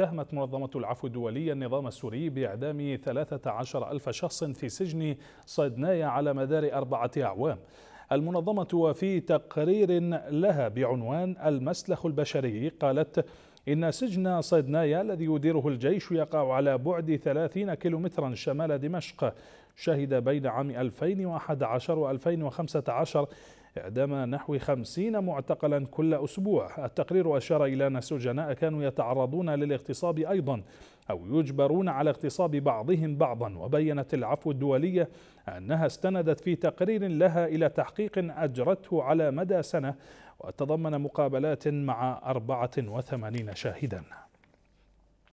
اتهمت منظمة العفو الدولية النظام السوري بإعدام 13 ألف شخص في سجن صيدنايا على مدار أربعة أعوام المنظمة وفي تقرير لها بعنوان المسلخ البشري قالت إن سجن صيدنايا الذي يديره الجيش يقع على بعد 30 كيلومترا شمال دمشق شهد بين عام 2011 و 2015 إعدام نحو 50 معتقلا كل أسبوع التقرير أشار إلى أن السجناء كانوا يتعرضون للاغتصاب أيضا أو يجبرون على اغتصاب بعضهم بعضا وبينت العفو الدولية أنها استندت في تقرير لها إلى تحقيق أجرته على مدى سنة وتضمن مقابلات مع 84 شاهدا